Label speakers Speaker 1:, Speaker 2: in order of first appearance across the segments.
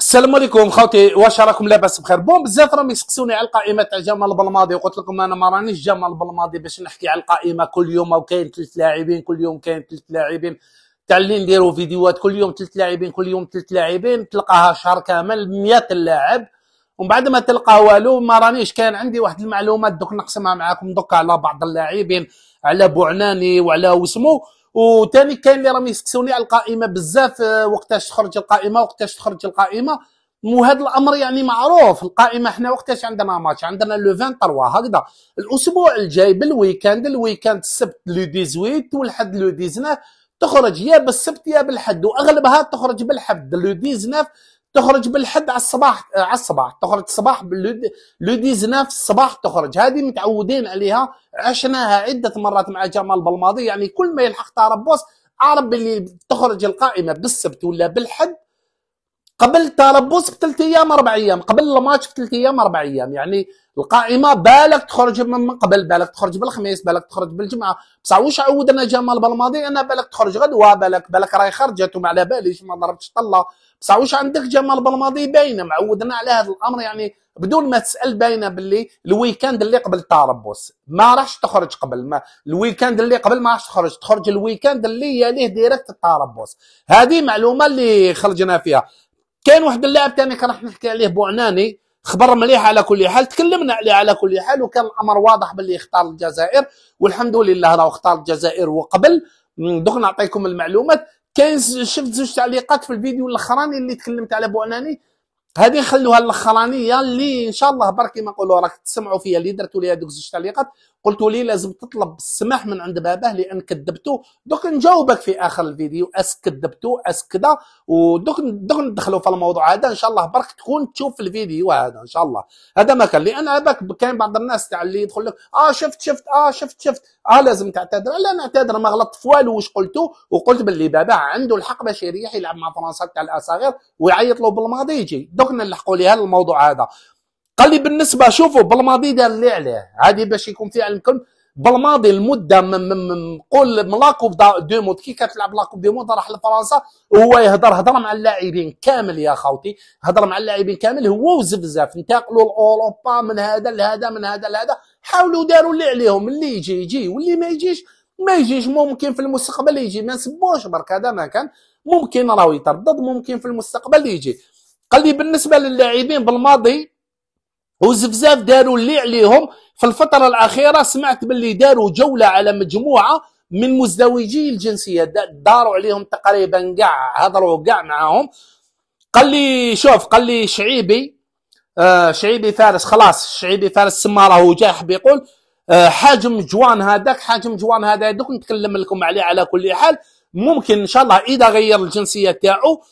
Speaker 1: السلام عليكم خوتي واش راكم لاباس بخير بون بزاف راهم يسقسوني على القائمه تاع جمال بلماضي وقلت لكم انا ما رانيش جمال بلماضي باش نحكي على القائمه كل يوم وكاين ثلاث لاعبين كل يوم كاين ثلاث لاعبين تاع اللي نديروا فيديوهات كل يوم ثلاث لاعبين كل يوم ثلاث لاعبين تلقاها شهر كامل 100 لاعب ومن بعد ما تلقى والو ما رانيش كان عندي واحد المعلومات دوك نقسمها معاكم دوك على بعض اللاعبين على بوعناني وعلى وسمو وثاني كاين اللي راهم يسكسوني على القائمه بزاف آه، وقتاش تخرج القائمه وقتاش تخرج القائمه وهذا الامر يعني معروف القائمه حنا وقتاش عندنا ماتش عندنا لو 23 هكذا الاسبوع الجاي بالويكاند الويكاند السبت لو 18 والحد لو 19 تخرج يا بالسبت يا بالحد واغلبها تخرج بالحد لو 19 تخرج بالحد على الصباح على الصباح تخرج الصباح لو 19 الصباح تخرج هذه متعودين عليها عشناها عده مرات مع جمال بالماضي يعني كل ما يلحق بوس اعرف باللي تخرج القائمه بالسبت ولا بالحد قبل تلبس بثلاث ايام اربع ايام قبل الماتش بثلاث ايام اربع ايام يعني القائمه بالك تخرج من قبل بالك تخرج بالخميس بالك تخرج بالجمعه بصح واش عودنا جمال بالماضي انا بالك تخرج غدوه بالك بالك راهي خرجت وما على باليش ما ضربتش طله بصح واش عندك جمال بالماضي باينه معودنا على هذا الامر يعني بدون ما تسال باينه باللي الويكاند اللي قبل التربص ما راحش تخرج قبل ما الويكاند اللي قبل ما راحش تخرج تخرج الويكاند اللي يليه ديريكت التربص هذه معلومه اللي خرجنا فيها كان واحد اللاعب ثاني كان راح نحكي عليه بوعناني خبر مليح على كل حال تكلمنا عليه على كل حال وكان الامر واضح باللي اختار الجزائر والحمد لله راه اختار الجزائر وقبل دوك نعطيكم المعلومات كاين شفت زوج تعليقات في الفيديو الاخراني اللي تكلمت على بوعناني هذه نخلوها الاخرانيه اللي ان شاء الله برك ما نقولوا راك تسمعوا فيها اللي درتوا لي هذوك زوج تعليقات قلت لي لازم تطلب السماح من عند باباه لان كذبته دوك نجاوبك في اخر الفيديو اس كذبته اس كذا ودوك دوك ندخلوا في الموضوع هذا ان شاء الله برك تكون تشوف الفيديو هذا ان شاء الله هذا ما كان لان عباك كاين بعض الناس تاع اللي يدخل لك اه شفت شفت اه شفت شفت اه لازم تعتذر لا نعتذر ما غلطت في والو واش قلته وقلت باللي باباه عنده الحق باش يريح يلعب مع فرنسا تاع الاصاغر ويعيط له بالماضي يجي دوك نلحقوا لها الموضوع هذا قال لي بالنسبه شوفوا بالماضي دار اللي عليه هذه باش يكون في علمكم بالماضي المده من من ملاكو دو مود كي كتلعب لاكوب دو مود راح لفرنسا وهو يهضر هضر مع اللاعبين كامل يا خوتي هضر مع اللاعبين كامل هو وزفزاف انتقلوا لاوروبا من هذا لهذا من هذا لهذا حاولوا داروا اللي عليهم اللي يجي يجي واللي ما يجيش ما يجيش ممكن في المستقبل يجي ما نسبوش برك هذا ما كان ممكن راهو يتردد ممكن في المستقبل يجي قال لي بالنسبه للاعبين بالماضي وزفزاف داروا اللي عليهم في الفترة الأخيرة سمعت باللي داروا جولة على مجموعة من مزدوجي الجنسية داروا عليهم تقريبا قاع هضروا قاع معاهم قال لي شوف قال لي شعيبي آه شعيبي فارس خلاص شعيبي فارس سما راهو جاح بيقول آه حاجم جوان هذاك حاجم جوان هذا دوك نتكلم لكم عليه على كل حال ممكن ان شاء الله اذا غير الجنسيه تاعو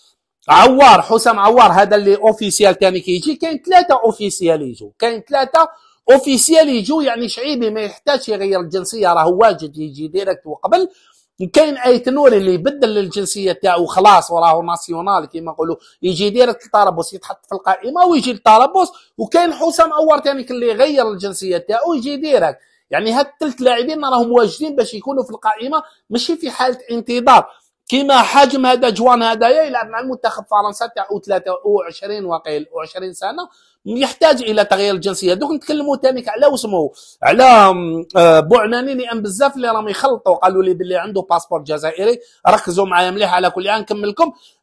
Speaker 1: عوار حسام عوار هذا اللي اوفيسيال تاني كيجي كاين ثلاثه اوفيسيال يجوا كاين ثلاثه اوفيسيال يجوا يعني شعيبي ما يحتاجش يغير الجنسيه راه واجد يجي ديريكت وقبل كاين ايت نوري اللي يبدل الجنسيه تاعو خلاص وراه ناسيونال كيما نقولوا يجي ديريكت لطرابلس يتحط في القائمه ويجي لطرابلس وكاين حسام عوار ثاني اللي غير الجنسيه تاعو يجي ديريكت يعني هاد الثلاث لاعبين راهم واجدين باش يكونوا في القائمه ماشي في حاله انتظار كما حجم هذا جوان هذايا يلعب مع المنتخب فرنسا تاع او 23 وقيل او 20 سنه يحتاج الى تغيير الجنسيه دوك نتكلموا تانيك على واسمو على آه، بوعناني لان بزاف اللي راهم يخلطوا قالوا لي باللي عنده باسبور جزائري ركزوا معايا مليح على كل عام يعني نكمل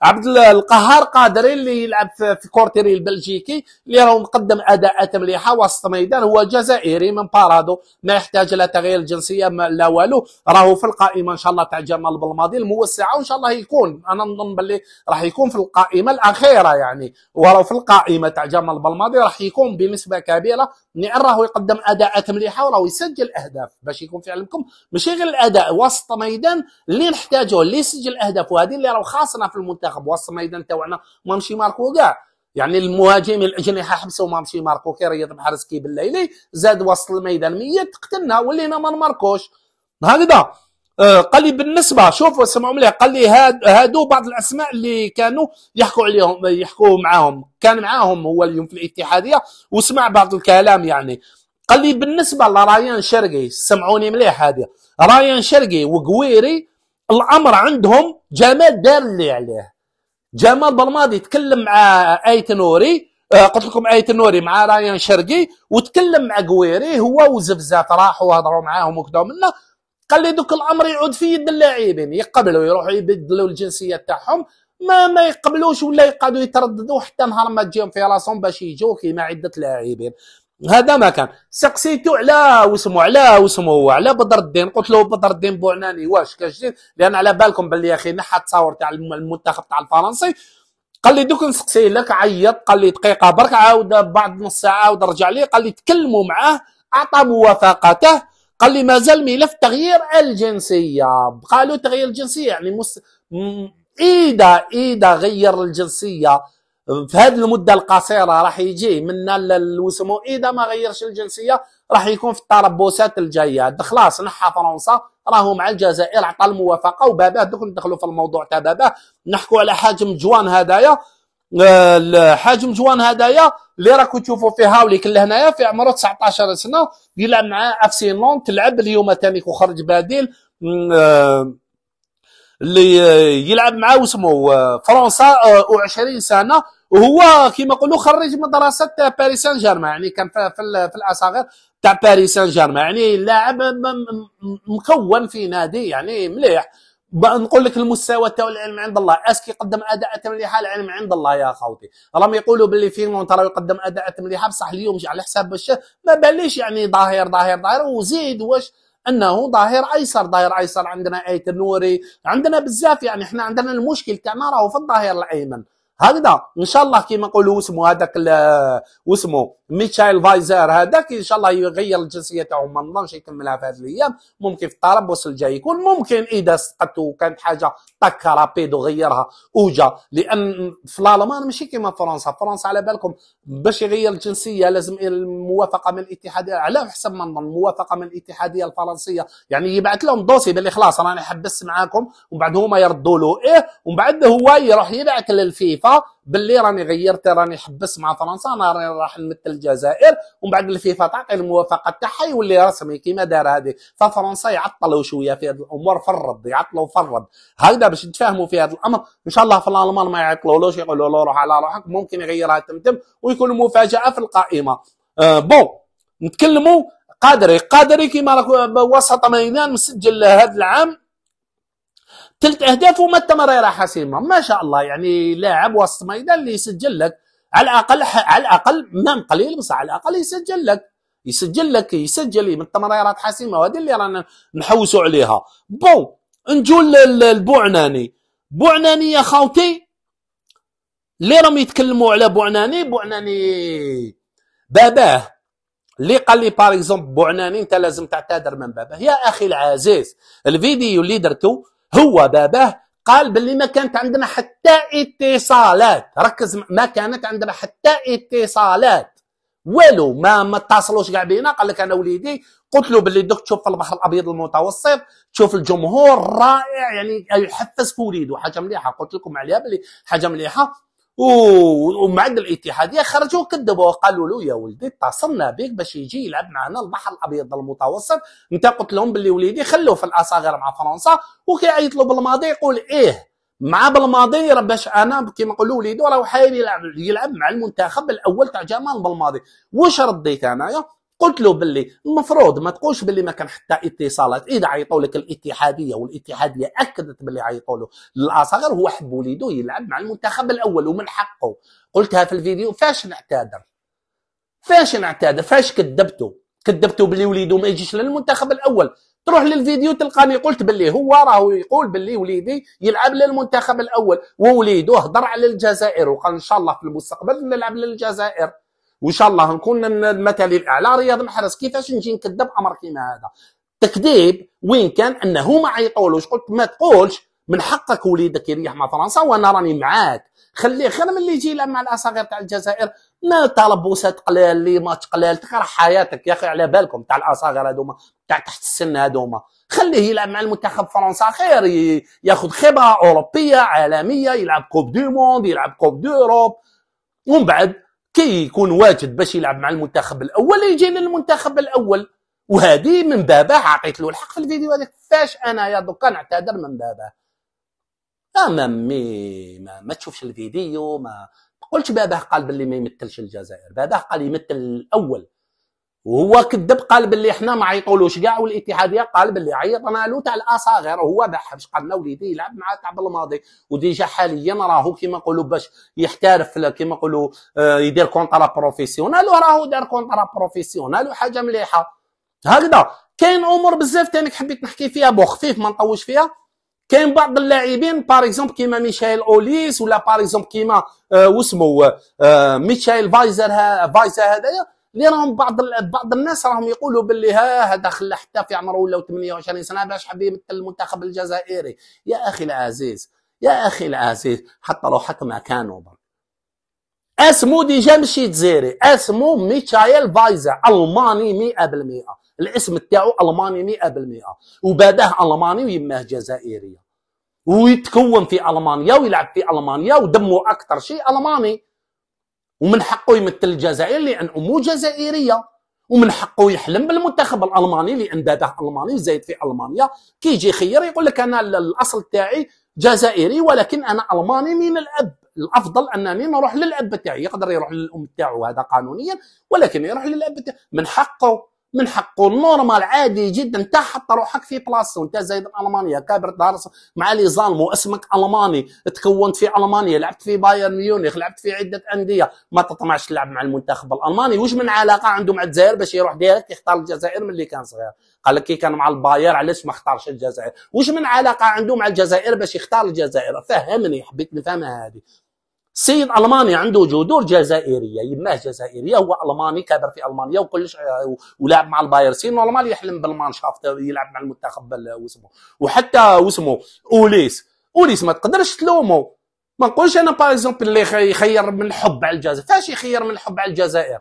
Speaker 1: عبد القهار قادري اللي يلعب في كورتيري البلجيكي اللي راهو مقدم اداءات مليحه وسط ميدان هو جزائري من بارادو ما يحتاج لا تغيير الجنسيه لا والو راهو في القائمه ان شاء الله تاع جمال بالماضي الموسعه وان شاء الله يكون انا نظن باللي راح يكون في القائمه الاخيره يعني وراهو في القائمه تاع جمال بالماضي الرياضي راح يكون بنسبه كبيره لان نعم، راهو يقدم اداءات مليحه وراهو يسجل اهداف باش يكون في علمكم ماشي غير الاداء وسط ميدان اللي نحتاجه اللي يسجل اهداف وهذه اللي راهو خاصنا في المنتخب وسط ميدان تاعنا ما مشي ماركو كاع يعني المهاجم الاجنحه حبسه وما مشي ماركو كي رياض محرز كي بالليلي زاد وسط الميدان ميت قتلنا ولينا ما نماركوش هكذا آه، قال لي بالنسبه شوفوا سمعوا مليح قال لي هادو بعض الاسماء اللي كانوا يحكوا عليهم يحكوا معاهم كان معاهم هو اليوم في الاتحاديه وسمع بعض الكلام يعني قال لي بالنسبه لرايان شرقي سمعوني مليح هذه رايان شرقي وقويري الامر عندهم جمال دار اللي عليه جمال برمادي تكلم مع ايت نوري آه، قلت لكم ايت نوري مع رايان شرقي وتكلم مع قويري هو وزفزات راحوا وهضروا معاهم وكذا منا قال لي دوك الامر يعود في يد اللاعبين يقبلوا يروحوا يبدلوا الجنسيه تاعهم ما ما يقبلوش ولا يقعدوا يترددوا حتى نهار ما تجيهم في راسهم باش يجوا كيما عده لاعبين هذا ما كان سقسيتو على واسمو على واسمو هو على بدر الدين قلت له بدر الدين بوعناني واش كاش لان على بالكم باللي يا اخي نحى التصاور تاع المنتخب تاع الفرنسي قال لي دوك نسقسي لك عيط قال لي دقيقه برك عاود بعد نص ساعه عاود رجع لي قال لي تكلموا معاه اعطى موافقته قال لي مازال ملف تغيير الجنسيه قالوا تغيير الجنسيه يعني مس... اذا اذا غير الجنسيه في هذه المده القصيره راح يجي منا وسمو اذا ما غيرش الجنسيه راح يكون في التربصات الجايه خلاص نحى فرنسا راهو مع الجزائر عطى الموافقه وباباه دوك ندخلوا في الموضوع تاع باباه نحكوا على حاجم جوان هدايا الحاجم جوان هدايا اللي راكم تشوفوا فيها هاوليك اللي هنايا في عمره 19 سنه يلعب مع افسينون تلعب اليوم ثاني وخرج بديل آه، اللي يلعب مع واسمه آه، فرنسا آه، و20 سنه وهو كما نقولوا خريج مدرسه باريس سان جيرمان يعني كان في في الاصاغر تاع باريس سان جيرمان يعني لاعب مكون في نادي يعني مليح نقول لك المستوى تاو العلم عند الله اسكي قدم اداء مليحة العلم عند الله يا خوتي راهم يقولوا باللي فيرمون ترى يقدم اداء مليحة بصح اليوم على حساب باش ما باليش يعني ظاهر ظاهر ظاهر وزيد واش انه ظاهر ايسر ظاهر ايسر عندنا ايه النوري عندنا بزاف يعني احنا عندنا المشكل تاعنا راهو في الظاهر الايمن هكذا ان شاء الله كيما نقولوا اسمه هذاك واسمه ميشيل فايزر هذاك ان شاء الله يغير الجنسيه تاعو ما نظنش يكملها في هذه الايام ممكن في الطلب الجاي يكون ممكن اذا سقطت وكانت حاجه تاك رابيد وغيرها وجا لان في الالمان ماشي كيما فرنسا فرنسا على بالكم باش يغير الجنسيه لازم الموافقه من الاتحاديه على حسب ما نظن موافقه من الاتحاديه الفرنسيه يعني يبعث لهم دوسي باللي خلاص راني حبست معاكم ومن بعد هما يردوا له ايه ومن بعد هو يروح يبعث للفيفا باللي راني غيرت راني حبس مع فرنسا انا راح نمثل الجزائر ومن بعد الفيفا تعطي الموافقه تاعها يولي رسمي كيما دار هذه ففرنسا يعطلوا شويه في هذه الامور فرض يعطلوا فرض هكذا باش نتفاهموا في هذا الامر ان شاء الله في الالمان ما يعطلولوش يقولوا له روح على روحك ممكن يغيرها تمتم ويكون مفاجاه في القائمه آه بون نتكلموا قادري قادري كيما وسط ميدان مسجل هذا العام ثلث اهداف وما تمريره حاسمه ما شاء الله يعني لاعب وسط ميدان اللي يسجل لك على الاقل على الاقل مام نعم قليل بصح على الاقل يسجل لك يسجل لك يسجل من إيه، التمريرات حاسمه وهذه اللي رانا نحوسوا عليها بون نجو للبوعناني بوعناني يا خاوتي اللي راهم يتكلموا على بوعناني بوعناني باباه اللي قال لي باغ اكزومبل بوعناني انت لازم تعتذر من باباه يا اخي العزيز الفيديو اللي درته هو باباه قال باللي ما كانت عندنا حتى اتصالات ركز ما كانت عندنا حتى اتصالات والو ما ما اتصلوش كاع بينا قال لك انا وليدي قلت له باللي دوك تشوف في البحر الابيض المتوسط تشوف الجمهور رائع يعني يحفز في وليده حاجه مليحه قلت لكم عليها باللي حاجه مليحه ومعد الاتحاديه خرجوا كذبوا قالوا له يا ولدي اتصلنا بك باش يجي يلعب معنا البحر الابيض المتوسط انت قلت لهم باللي وليدي خلوه في الاصاغر مع فرنسا وكيعيط له بالماضي يقول ايه مع بالماضي راه باش انا كيما نقولوا وليدي راه حايل يلعب يلعب مع المنتخب الاول تاع جمال بالماضي واش رديت انايا قلت له باللي المفروض ما تقولش باللي ما كان حتى اتصالات اذا عيطوا لك الاتحاديه والاتحاديه اكدت باللي عيطوا له للاصغر هو حب وليده يلعب مع المنتخب الاول ومن حقه قلتها في الفيديو فاش نعتذر فاش نعتذر فاش كذبتوا كذبتوا باللي وليده ما يجيش للمنتخب الاول تروح للفيديو تلقاني قلت باللي هو راهو يقول باللي وليدي يلعب للمنتخب الاول ووليده هضر على الجزائر وقال ان شاء الله في المستقبل نلعب للجزائر وان شاء الله نكون المثل الاعلى رياض محرز كيفاش نجي نكذب امر كيما هذا تكذيب وين كان انه ما عيطولوش قلت ما تقولش من حقك وليدك يريح مع فرنسا وانا راني معاك خليه خير من اللي يجي مع الاصغر تاع الجزائر ما طلبوسه قلال لي ما تقلال تقرا حياتك يا اخي على بالكم تاع الاصغر هذوما تاع تحت السن هذوما خليه يلعب مع المنتخب فرنسا خير ياخذ خبره اوروبيه عالميه يلعب كوب دو موند يلعب كوب دي اوروب ومن بعد كي يكون واجد باش يلعب مع المنتخب الاول يجي للمنتخب الاول وهذه من بابه عطيت له الحق في الفيديو هذاك فاش انا يا دوكا نعتذر من بابه مي ما, ما تشوفش الفيديو ما قلتش بابه قال باللي ما يمثلش الجزائر بابه قال يمثل الاول وهو كذب قال باللي حنا ما عيطولوش كاع والاتحاديه قال باللي عيطنا له تاع الاصاغر هو بحبش قالنا وليدي يلعب مع تاع الماضي وديجا حاليا راهو كيما نقولوا باش يحترف كيما نقولوا آه، يدير كونطرا بروفيسيونال وراهو دار كونطرا بروفيسيونال وحاجه مليحه هكذا كاين امور بزاف تانيك حبيت نحكي فيها بو خفيف ما نطوش فيها كاين بعض اللاعبين باغ اكزومبل كيما ميشيل اوليس ولا باغ اكزومبل كيما آه واسمو آه ميشيل فايزر ها فايزر هذايا اللي راهم بعض بعض الناس راهم يقولوا باللي ها هذا خلى حتى في عمره ولا 28 سنه باش حبيب يمثل المنتخب الجزائري يا اخي العزيز يا اخي العزيز حتى لو حكم كانوا اسمو اسمه ديجا ماشي جزيري اسمه ميشايل فايزا الماني 100% الاسم تاعو الماني 100% وباداه الماني ويماه جزائريه ويتكون في المانيا ويلعب في المانيا ودمه اكثر شيء الماني ومن حقه يمثل الجزائر لان امه جزائريه ومن حقه يحلم بالمنتخب الالماني لان داده الماني وزايد في المانيا كيجي خير يقول لك انا الاصل تاعي جزائري ولكن انا الماني من الاب الافضل انني نروح للاب تاعي يقدر يروح للام تاعو هذا قانونيا ولكن يروح للاب تاعي من حقه من حقه النورمال عادي جدا انت حط روحك في بلاصته انت زايد المانيا كابر دارس مع لي زالمو اسمك الماني تكونت في المانيا لعبت في بايرن ميونخ لعبت في عده انديه ما تطمعش تلعب مع المنتخب الالماني واش من علاقه عنده مع الجزائر باش يروح ديريكت يختار الجزائر من اللي كان صغير قال لك كي كان مع الباير علاش ما اختارش الجزائر واش من علاقه عنده مع الجزائر باش يختار الجزائر فهمني حبيت نفهمها هذه سيد الماني عنده جذور جزائريه يماه جزائريه هو الماني كابر في المانيا وكلش آه، ولعب مع البايرسين والمانيا يحلم بالمانشافت يلعب مع المنتخب واسمه وحتى واسمه اوليس اوليس ما تقدرش تلومه ما نقولش انا باغ اكزومبل اللي يخير من الحب على الجزائر فاش يخير من الحب على الجزائر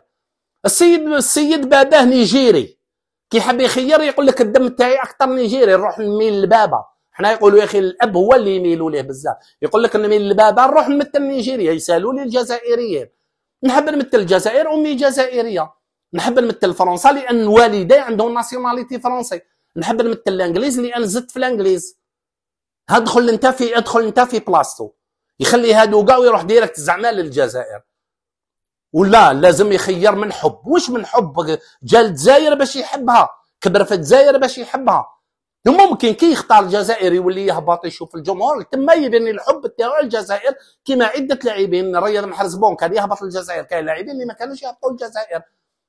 Speaker 1: السيد السيد باباه نيجيري كي حاب يخير يقول لك الدم تاعي اكثر نيجيري نروح نميل لبابا حنا يقولوا يا اخي الاب هو اللي يميلوا ليه بزاف يقول لك نميل لبابا نروح نمثل نيجيريا يسالوا لي الجزائريين نحب نمثل الجزائر امي جزائريه نحب نمثل فرنسا لان والدي عندهم ناسيوناليتي فرنسي نحب نمثل الانجليز لان زدت في الانجليز هدخل انت في ادخل انت في بلاصتو يخلي هادو كاع ويروح ديريكت زعما للجزائر ولا لازم يخير من حب واش من حب جا لدزاير باش يحبها كبر في دزاير باش يحبها ممكن كي يختار الجزائر يولي يهبط يشوف الجمهور تما يبني الحب تاعو الجزائر كيما عده لاعبين رياض محرز بون كان يهبط للجزائر كاين لاعبين اللي ما كانوش يهبطوا للجزائر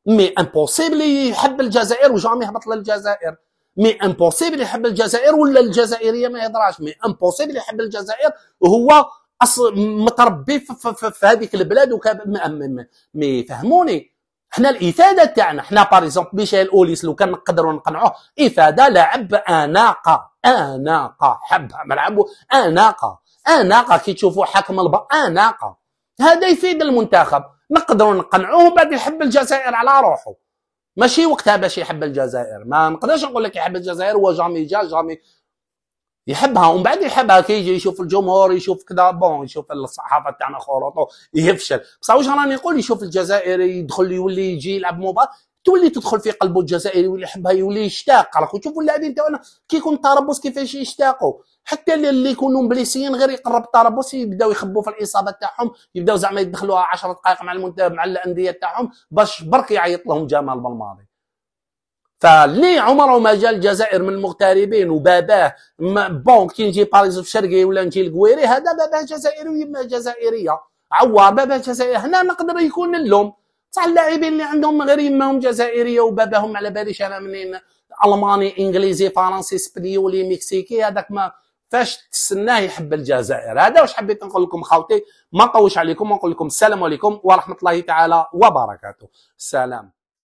Speaker 1: مي امبوسيبل يحب الجزائر وجامي يهبط للجزائر مي امبوسيبل يحب الجزائر ولا الجزائريه ما يهضرش مي امبوسيبل يحب الجزائر وهو اصل متربي في, في, في, في هذيك البلاد وكاب مي فهموني حنا الافاده تاعنا حنا باريزومبل ميشيل اوليس لو كان نقدروا نقنعوه افاده لعب اناقه اناقه حب ملعبو اناقه اناقه كي تشوفوا حكم البا اناقه هذا يفيد المنتخب نقدروا نقنعوه بعد يحب الجزائر على روحه ماشي وقتها باش يحب الجزائر ما نقدرش نقول لك يحب الجزائر هو جامي جا جامي يحبها ومن بعد يحبها كي يجي يشوف الجمهور يشوف كذا بون يشوف الصحافه تاعنا خروطه يفشل بصح واش راني نقول يشوف الجزائري يدخل يولي يجي يلعب مباراه تولي تدخل في قلبه الجزائري يولي يحبها يولي يشتاق راك تشوفوا اللاعبين تاعنا كي يكون طرابلس كيفاش يشتاقوا حتى اللي يكونوا مبليسيين غير يقرب طرابلس يبداو يخبوا في الاصابه تاعهم يبداو زعما يدخلوها 10 دقائق مع المنتخب مع الانديه تاعهم باش برك يعيط لهم جمال بالماضي فلي عمره ما جا الجزائر من المغتربين وباباه بون كي نجي باريس في الشرقي ولا نجي القويري هذا باباه جزائري ويما جزائريه عوار باباه جزائري هنا نقدر يكون اللوم تاع اللاعبين اللي عندهم غير يماهم جزائريه وباباهم على باليش انا منين الماني انجليزي فرنسي سبليولي مكسيكي هذاك ما فاش تسناه يحب الجزائر هذا واش حبيت نقول لكم خاوتي ما نطوش عليكم ونقول لكم السلام عليكم ورحمه الله تعالى وبركاته سلام